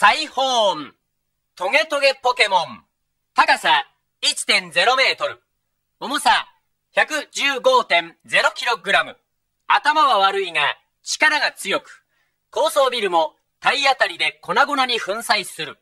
サイホーン、トゲトゲポケモン、高さ1.0メートル、重さ 115.0kg、頭は悪いが力が強く、高層ビルも体当たりで粉々に粉砕する。